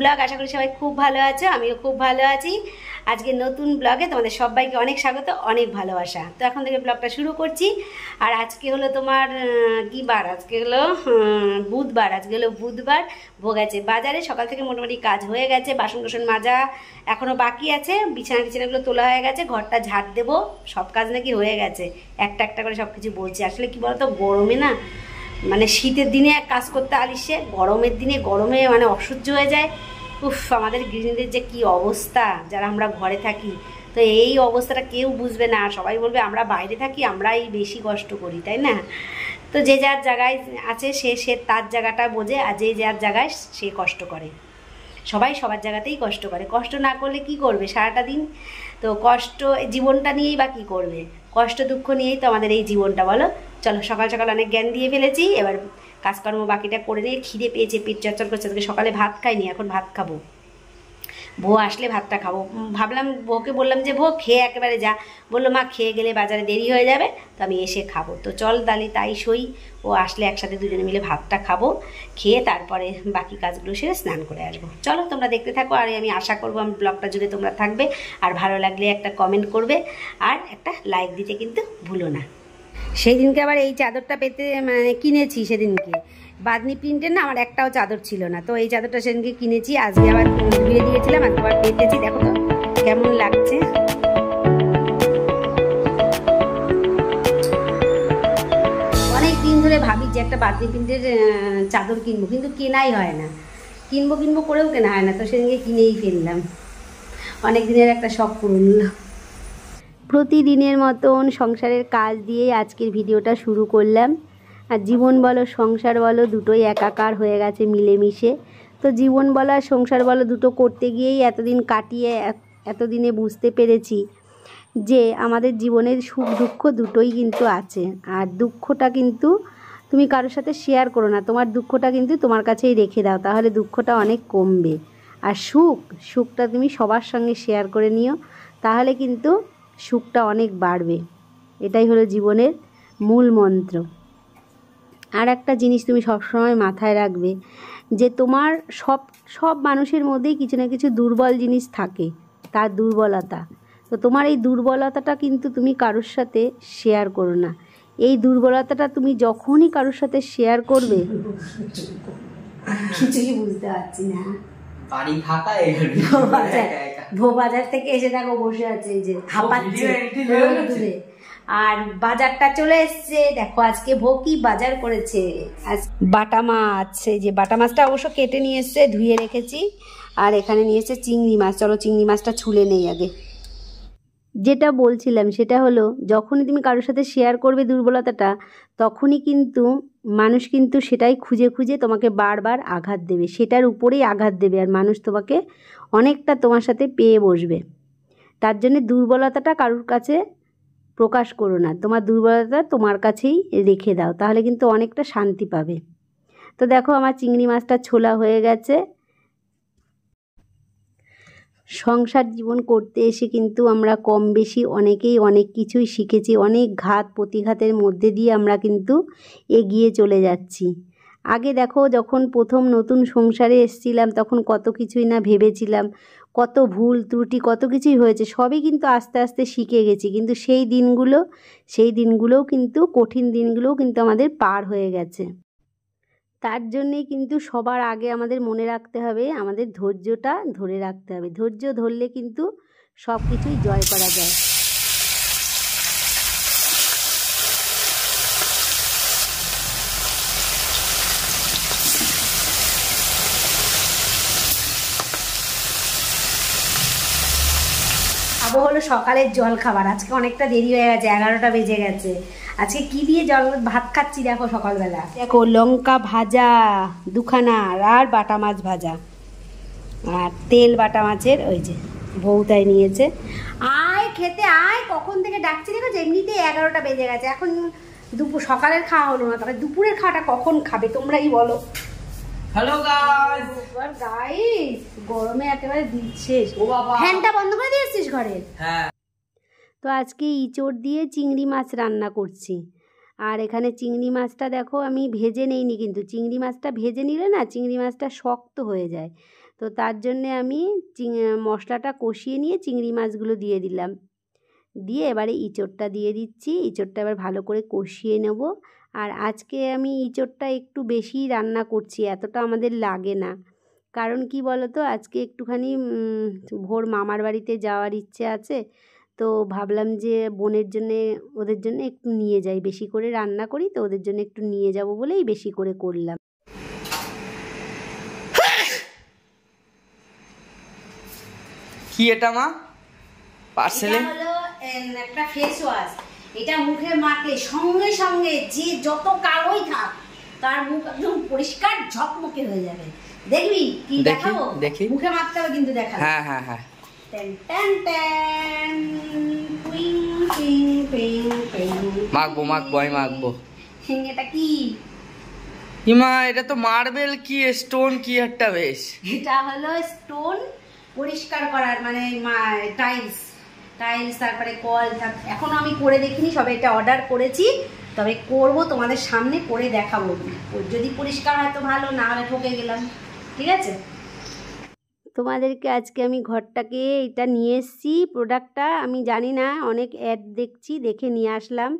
blog আশা করি সবাই খুব ভালো আছো আমিও খুব ভালো আছি আজকে নতুন ব্লগে তোমাদের সবাইকে অনেক স্বাগত অনেক ভালোবাসা তো এখন থেকে ব্লগটা শুরু করছি আর আজকে হলো তোমার কি বার আজকে হলো বুধবার আজকে হলো বুধবার ভোগাছে বাজারে সকাল থেকে মোটামুটি কাজ হয়ে গেছে বাসন টোসন মাজা এখনও বাকি আছে বিছানা টিছানাগুলো তোলা হয়ে গেছে ঘরটা ঝাড় দেবো সব কাজ নাকি হয়ে গেছে একটা একটা করে সব কিছু বলছি আসলে কি বলতো গরমে না মানে শীতের দিনে এক কাজ করতে আলিসে গরমের দিনে গরমে মানে অসহ্য হয়ে যায় উফ আমাদের গৃহিণীদের যে কি অবস্থা যারা আমরা ঘরে থাকি তো এই অবস্থাটা কেউ বুঝবে না সবাই বলবে আমরা বাইরে থাকি আমরাই বেশি কষ্ট করি তাই না তো যে যার জায়গায় আছে সে সে তার জায়গাটা বোঝে আর যে যার জায়গায় সে কষ্ট করে সবাই সবার জায়গাতেই কষ্ট করে কষ্ট না করলে কি করবে সারাটা দিন তো কষ্ট জীবনটা নিয়েই বা কী করবে কষ্ট দুঃখ নিয়েই তো আমাদের এই জীবনটা বলো চলো সকাল সকাল অনেক জ্ঞান দিয়ে ফেলেছি এবার কাজকর্ম বাকিটা করে নিয়ে খিদে পেয়েছে পিঠ চচ্চর করছে সকালে ভাত খাইনি এখন ভাত খাবো বউ আসলে ভাতটা খাবো ভাবলাম বউকে বললাম যে বউ খেয়ে একেবারে যা বললো মা খেয়ে গেলে বাজারে দেরি হয়ে যাবে তো আমি এসে খাবো তো চল তাহলে তাই সই ও আসলে একসাথে দুজনে মিলে ভাতটা খাবো খেয়ে তারপরে বাকি কাজগুলো সেরে স্নান করে আসবো চলো তোমরা দেখতে থাকো আর আমি আশা করবো আমি ব্লগটা জুড়ে তোমরা থাকবে আর ভালো লাগলে একটা কমেন্ট করবে আর একটা লাইক দিতে কিন্তু ভুলো না সেই দিনকে আবার এই চাদরটা পেতে মানে কিনেছি সেদিনকে বাদনি প্রিন্টের না আমার একটাও চাদর ছিল না তো এই চাদরটা সেদিনকে কিনেছি আজকে আবার ধুয়ে দিয়েছিলাম আর আবার পেটেছি দেখো তো কেমন লাগছে অনেক দিন ধরে ভাবি যে একটা বাদনি প্রিন্টের চাদর কিনবো কিন্তু কেনাই হয় না কিনবো কিনবো করেও কেনা হয় না তো সেদিনকে কিনেই ফেললাম অনেক দিনের একটা শখ পূরণ প্রতিদিনের মতন সংসারের কাজ দিয়ে আজকের ভিডিওটা শুরু করলাম আর জীবন বলো সংসার বলো দুটোই একাকার হয়ে গেছে মিলেমিশে তো জীবন বলো আর সংসার বলো দুটো করতে গিয়েই এতদিন কাটিয়ে এতদিনে বুঝতে পেরেছি যে আমাদের জীবনের সুখ দুঃখ দুটোই কিন্তু আছে আর দুঃখটা কিন্তু তুমি কারোর সাথে শেয়ার করো না তোমার দুঃখটা কিন্তু তোমার কাছেই রেখে দাও তাহলে দুঃখটা অনেক কমবে আর সুখ সুখটা তুমি সবার সঙ্গে শেয়ার করে নিও তাহলে কিন্তু সুখটা অনেক বাড়বে এটাই হলো জীবনের মূল মন্ত্র আর একটা জিনিস তুমি সবসময় মাথায় রাখবে যে তোমার সব সব মানুষের মধ্যেই কিছু না কিছু দুর্বল জিনিস থাকে তার দুর্বলতা তো তোমার এই দুর্বলতাটা কিন্তু তুমি কারোর সাথে শেয়ার করো না এই দুর্বলতাটা তুমি যখনই কারোর সাথে শেয়ার করবে কিছুই বুঝতে পারছি না ভোবাজার থেকে এসে দেখো বসে আছে যে আর বাজারটা চলে এসছে দেখো আজকে ভোকি বাজার করেছে বাটা মাছ এই যে বাটা মাছটা অবশ্য কেটে নিয়ে এসছে ধুয়ে রেখেছি আর এখানে নিয়ে এসছে চিংড়ি মাছ চলো চিংড়ি মাছটা ছুলে নেই আগে যেটা বলছিলাম সেটা হলো যখনই তুমি কারোর সাথে শেয়ার করবে দুর্বলতাটা তখনই কিন্তু মানুষ কিন্তু সেটাই খুঁজে খুঁজে তোমাকে বারবার আঘাত দেবে সেটার উপরেই আঘাত দেবে আর মানুষ তোমাকে অনেকটা তোমার সাথে পেয়ে বসবে তার জন্য দুর্বলতাটা কারোর কাছে প্রকাশ করো না তোমার দুর্বলতা তোমার কাছেই রেখে দাও তাহলে কিন্তু অনেকটা শান্তি পাবে তো দেখো আমার চিংড়ি মাছটা ছোলা হয়ে গেছে সংসার জীবন করতে এসে কিন্তু আমরা কম বেশি অনেকেই অনেক কিছুই শিখেছি অনেক ঘাত প্রতিঘাতের মধ্যে দিয়ে আমরা কিন্তু এগিয়ে চলে যাচ্ছি আগে দেখো যখন প্রথম নতুন সংসারে এসছিলাম তখন কত কিছুই না ভেবেছিলাম কত ভুল ত্রুটি কত কিছুই হয়েছে সবই কিন্তু আস্তে আস্তে শিখে গেছি কিন্তু সেই দিনগুলো সেই দিনগুলোও কিন্তু কঠিন দিনগুলোও কিন্তু আমাদের পার হয়ে গেছে তার জন্যে কিন্তু সবার আগে আমাদের মনে রাখতে হবে আমাদের ধৈর্যটা ধরে রাখতে হবে ধৈর্য ধরলে কিন্তু সব কিছুই জয় করা যায় সকালের জল খাবার আজকে অনেকটা দেরি হয়ে গেছে এগারোটা বেজে গেছে আজকে কি দিয়ে জল ভাত খাচ্ছি দেখো সকালবেলা দেখো লঙ্কা ভাজা দুখানা আর বাটা মাছ ভাজা আর তেল বাটা মাছের ওই যে বউতায় নিয়েছে আয় খেতে আয় কখন থেকে ডাকছি দেখো এমনিতে এগারোটা বেজে গেছে এখন দুপুর সকালের খাওয়া হলো না তবে দুপুরের খাওয়াটা কখন খাবে তোমরাই বলো হ্যালো গাইস গাইস গরমে একেবারে দিচ্ছিস ফ্যানটা বন্ধ করে দিয়েছিস ঘরে হ্যাঁ তো আজকে ইঁচড় দিয়ে চিংড়ি মাছ রান্না করছি আর এখানে চিংড়ি মাছটা দেখো আমি ভেজে নেইনি কিন্তু চিংড়ি মাছটা ভেজে নিলে না চিংড়ি মাছটা শক্ত হয়ে যায় তো তার জন্যে আমি চিং মশলাটা কষিয়ে নিয়ে চিংড়ি মাছগুলো দিয়ে দিলাম দিয়ে এবারে ইঁচড়টা দিয়ে দিচ্ছি ইঁচড়টা এবার ভালো করে কষিয়ে নেব আর আজকে আমি ইঁচড়টা একটু বেশি রান্না করছি এতটা আমাদের লাগে না কারণ কি বলো তো আজকে একটুখানি ভোর মামার বাড়িতে যাওয়ার ইচ্ছে আছে তো ভাবলাম যে বোনের জন্যে ওদের জন্য একটু নিয়ে যাই বেশি করে রান্না করি তো ওদের জন্য একটু নিয়ে যাব বলেই বেশি করে করলাম কি এটা মা পার্সেলে একটা ফেস ওয়াশ এটা মুখে মাখলে সঙ্গে সঙ্গে যে যত কালোই থাক তার মুখ একদম পরিষ্কার ঝকমকে হয়ে যাবে দেখবি কি দেখাবো দেখি মুখে মাখতে হবে কিন্তু দেখাবো হ্যাঁ হ্যাঁ হ্যাঁ মাখবো মাখবো আমি মাখবো এটা কি ইমা এটা তো মার্বেল কি স্টোন কি একটা বেশ এটা হলো স্টোন পরিষ্কার করার মানে টাইলস টাইলস তারপরে কল এখনো আমি করে দেখিনি সবে এটা অর্ডার করেছি তবে করবো তোমাদের সামনে করে দেখাবো যদি পরিষ্কার হয় তো ভালো না হলে ঠকে গেলাম ঠিক আছে তোমাদেরকে আজকে আমি ঘরটাকে এটা নিয়ে এসছি প্রোডাক্টটা আমি জানি না অনেক অ্যাড দেখছি দেখে নিয়ে আসলাম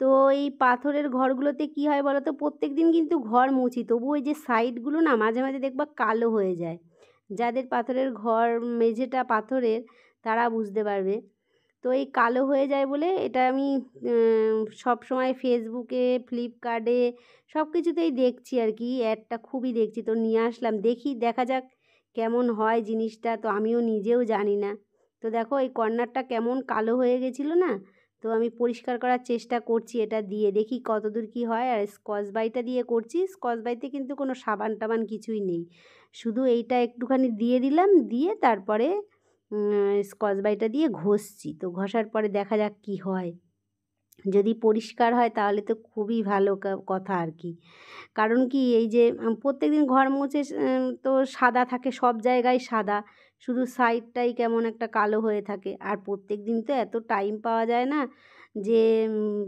তো এই পাথরের ঘরগুলোতে কি হয় বলো তো প্রত্যেক দিন কিন্তু ঘর মুছি তবু ওই যে সাইডগুলো না মাঝে মাঝে দেখবা কালো হয়ে যায় যাদের পাথরের ঘর মেঝেটা পাথরের তারা বুঝতে পারবে তো এই কালো হয়ে যায় বলে এটা আমি সব সময় ফেসবুকে ফ্লিপকার্টে সব কিছুতেই দেখছি আর কি অ্যাডটা খুবই দেখছি তো নিয়ে আসলাম দেখি দেখা যাক কেমন হয় জিনিসটা তো আমিও নিজেও জানি না তো দেখো এই কর্নারটা কেমন কালো হয়ে গেছিলো না তো আমি পরিষ্কার করার চেষ্টা করছি এটা দিয়ে দেখি কতদূর কি হয় আর স্কচ বাইটা দিয়ে করছি স্কচ বাইতে কিন্তু কোনো সাবান টাবান কিছুই নেই শুধু এইটা একটুখানি দিয়ে দিলাম দিয়ে তারপরে স্কচ বাইটা দিয়ে ঘষছি তো ঘষার পরে দেখা যাক কি হয় যদি পরিষ্কার হয় তাহলে তো খুবই ভালো কথা আর কি কারণ কি এই যে প্রত্যেক দিন ঘর মুছে তো সাদা থাকে সব জায়গায় সাদা শুধু সাইডটাই কেমন একটা কালো হয়ে থাকে আর প্রত্যেক দিন তো এত টাইম পাওয়া যায় না যে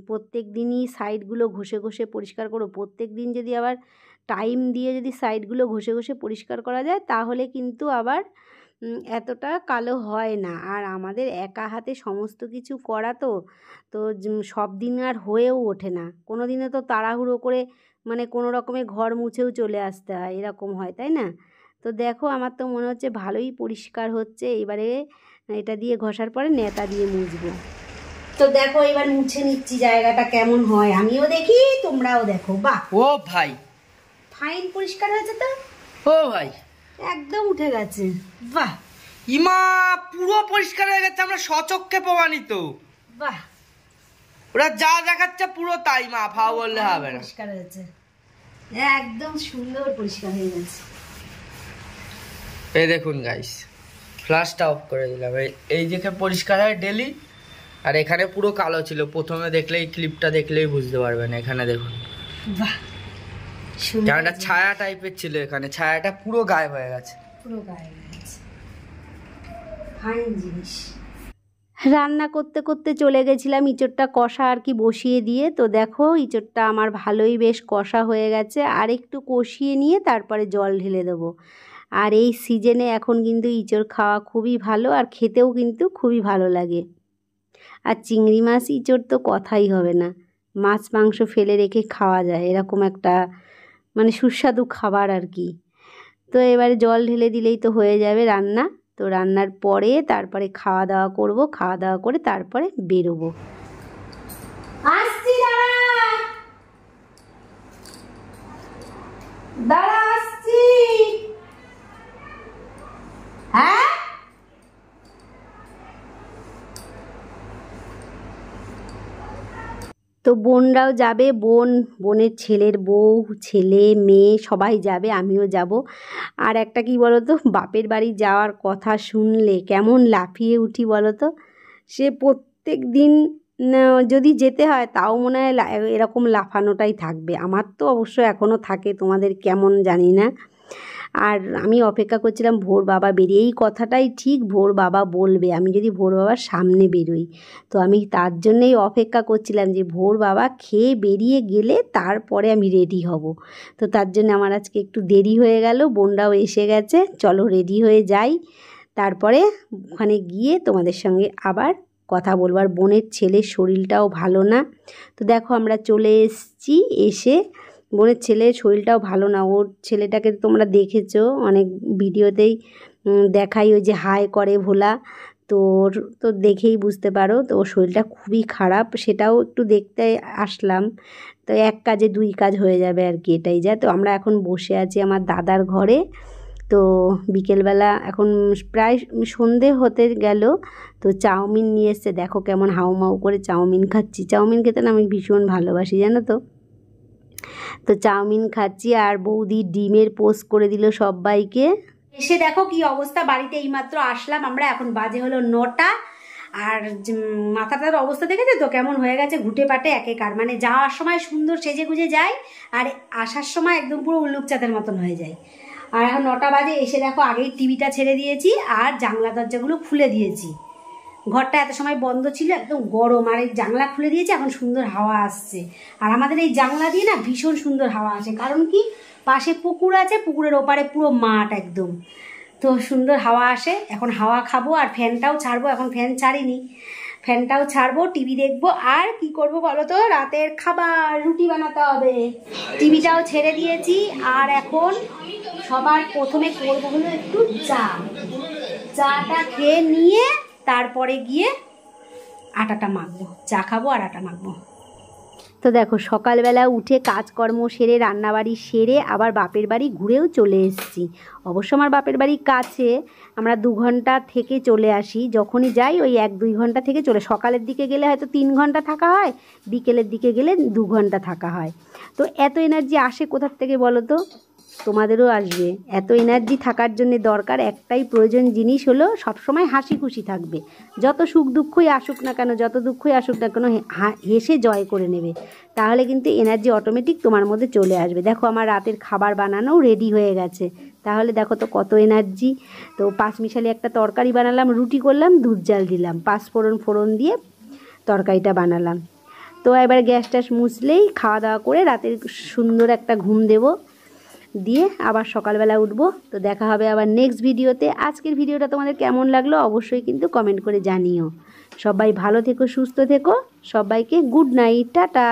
প্রত্যেক দিনই সাইডগুলো ঘষে ঘষে পরিষ্কার করো প্রত্যেক দিন যদি আবার টাইম দিয়ে যদি সাইডগুলো ঘষে ঘষে পরিষ্কার করা যায় তাহলে কিন্তু আবার এতটা কালো হয় না আর আমাদের একা হাতে সমস্ত কিছু করা তো তো সব দিন আর হয়েও ওঠে না কোনো দিনে তো তাড়াহুড়ো করে মানে কোনো রকমে ঘর মুছেও চলে আসতে হয় এরকম হয় তাই না তো দেখো আমার তো মনে হচ্ছে ভালোই পরিষ্কার হচ্ছে এবারে এটা দিয়ে ঘষার পরে নেতা দিয়ে মুছবো তো দেখো এবার মুছে নিচ্ছি জায়গাটা কেমন হয় আমিও দেখি তোমরাও দেখো বাহ ও ভাই ফাইন পরিষ্কার হয়েছে তো ও ভাই একদম উঠে গেছে বাহ ইমা পুরো পরিষ্কার হয়ে গেছে আমরা সচক্ষে প্রমাণিত বাহ ওরা যা দেখাচ্ছে পুরো তাই মা ভাও বললে হবে না পরিষ্কার গেছে একদম সুন্দর পরিষ্কার হয়ে গেছে এই দেখুন গাইস ফ্ল্যাশটা অফ করে দিলাম এই দেখে পরিষ্কার হয় ডেলি আর এখানে পুরো কালো ছিল প্রথমে দেখলেই ক্লিপটা দেখলেই বুঝতে পারবেন এখানে দেখুন বাহ কেননা ছায়া টাইপের ছিল এখানে ছায়াটা পুরো গায়েব হয়ে গেছে পুরো গায়েব রান্না করতে করতে চলে গেছিলাম ইঁচড়টা কষা আর কি বসিয়ে দিয়ে তো দেখো ইঁচড়টা আমার ভালোই বেশ কষা হয়ে গেছে আর একটু কষিয়ে নিয়ে তারপরে জল ঢেলে দেবো আর এই সিজনে এখন কিন্তু ইঁচড় খাওয়া খুবই ভালো আর খেতেও কিন্তু খুবই ভালো লাগে আর চিংড়ি মাছ ইঁচড় তো কথাই হবে না মাছ মাংস ফেলে রেখে খাওয়া যায় এরকম একটা মানে সুস্বাদু খাবার আর কি তো এবারে জল ঢেলে দিলেই তো হয়ে যাবে রান্না তো রান্নার পরে তারপরে খাওয়া দাওয়া করব খাওয়া দাওয়া করে তারপরে বেরোবো দাঁড়া আসছি হ্যাঁ তো বোনরাও যাবে বোন বোনের ছেলের বউ ছেলে মেয়ে সবাই যাবে আমিও যাব আর একটা কি বলো তো বাপের বাড়ি যাওয়ার কথা শুনলে কেমন লাফিয়ে উঠি বলো তো সে প্রত্যেক দিন যদি যেতে হয় তাও মনে হয় এরকম লাফানোটাই থাকবে আমার তো অবশ্য এখনও থাকে তোমাদের কেমন জানি না আর আমি অপেক্ষা করছিলাম ভোর বাবা বেরিয়ে এই কথাটাই ঠিক ভোর বাবা বলবে আমি যদি ভোর বাবার সামনে বেরোই তো আমি তার জন্যেই অপেক্ষা করছিলাম যে ভোর বাবা খেয়ে বেরিয়ে গেলে তারপরে আমি রেডি হব তো তার জন্য আমার আজকে একটু দেরি হয়ে গেল বোনরাও এসে গেছে চলো রেডি হয়ে যাই তারপরে ওখানে গিয়ে তোমাদের সঙ্গে আবার কথা বলবার বোনের ছেলের শরীরটাও ভালো না তো দেখো আমরা চলে এসছি এসে বোনের ছেলে শরীরটাও ভালো না ওর ছেলেটাকে তোমরা দেখেছো অনেক ভিডিওতেই দেখাই ওই যে হাই করে ভোলা তো তো দেখেই বুঝতে পারো তো ওর শরীরটা খুবই খারাপ সেটাও একটু দেখতে আসলাম তো এক কাজে দুই কাজ হয়ে যাবে আর কি এটাই যা তো আমরা এখন বসে আছি আমার দাদার ঘরে তো বিকেলবেলা এখন প্রায় সন্ধে হতে গেল তো চাউমিন নিয়ে এসছে দেখো কেমন হাউমাউ করে চাউমিন খাচ্ছি চাউমিন খেতে না আমি ভীষণ ভালোবাসি জানো তো তো চাউমিন খাচ্ছি আর বৌদি ডিমের পোস্ট করে দিল সবাইকে এসে দেখো কি অবস্থা বাড়িতে এইমাত্র আসলাম আমরা এখন বাজে হলো নটা আর মাথাটার অবস্থা দেখেছে তো কেমন হয়ে গেছে ঘুটে পাটে একেকার মানে যাওয়ার সময় সুন্দর সেজে গুজে যায় আর আসার সময় একদম পুরো উল্লুকচাঁদের মতন হয়ে যায় আর এখন নটা বাজে এসে দেখো আগেই টিভিটা ছেড়ে দিয়েছি আর জানলা দরজাগুলো খুলে দিয়েছি ঘরটা এত সময় বন্ধ ছিল একদম গরম আর এই জানলা খুলে দিয়েছে এখন সুন্দর হাওয়া আসছে আর আমাদের এই জানলা দিয়ে না ভীষণ সুন্দর হাওয়া আসে কারণ কি পাশে পুকুর আছে পুকুরের ওপারে পুরো মাঠ একদম তো সুন্দর হাওয়া আসে এখন হাওয়া খাবো আর ফ্যানটাও ছাড়বো এখন ফ্যান ছাড়িনি ফ্যানটাও ছাড়বো টিভি দেখবো আর কি করবো বলো তো রাতের খাবার রুটি বানাতে হবে টিভিটাও ছেড়ে দিয়েছি আর এখন সবার প্রথমে করবো হলো একটু চা চাটা খেয়ে নিয়ে তারপরে গিয়ে আটাটা মাখবো চা খাবো আর আটা মাখবো তো দেখো সকালবেলা উঠে কাজকর্ম সেরে রান্নাবাড়ি সেরে আবার বাপের বাড়ি ঘুরেও চলে এসেছি অবশ্য আমার বাপের বাড়ি কাছে আমরা দু ঘন্টা থেকে চলে আসি যখনই যাই ওই এক দুই ঘন্টা থেকে চলে সকালের দিকে গেলে হয়তো তিন ঘন্টা থাকা হয় বিকেলের দিকে গেলে দু ঘন্টা থাকা হয় তো এত এনার্জি আসে কোথার থেকে বলো তো তোমাদেরও আসবে এত এনার্জি থাকার জন্য দরকার একটাই প্রয়োজন জিনিস হলো সবসময় হাসি খুশি থাকবে যত সুখ দুঃখই আসুক না কেন যত দুঃখই আসুক না কেন হেসে জয় করে নেবে তাহলে কিন্তু এনার্জি অটোমেটিক তোমার মধ্যে চলে আসবে দেখো আমার রাতের খাবার বানানোও রেডি হয়ে গেছে তাহলে দেখো তো কত এনার্জি তো পাঁচ মিশালি একটা তরকারি বানালাম রুটি করলাম দুধ জাল দিলাম পাঁচ ফোড়ন ফোড়ন দিয়ে তরকারিটা বানালাম তো এবার গ্যাস ট্যাস মুছলেই খাওয়া দাওয়া করে রাতের সুন্দর একটা ঘুম দেবো দিয়ে আবার সকালবেলা উঠব তো দেখা হবে আবার নেক্সট ভিডিওতে আজকের ভিডিওটা তোমাদের কেমন লাগলো অবশ্যই কিন্তু কমেন্ট করে জানিও সবাই ভালো থেকো সুস্থ থেকো সবাইকে গুড নাইট টাটা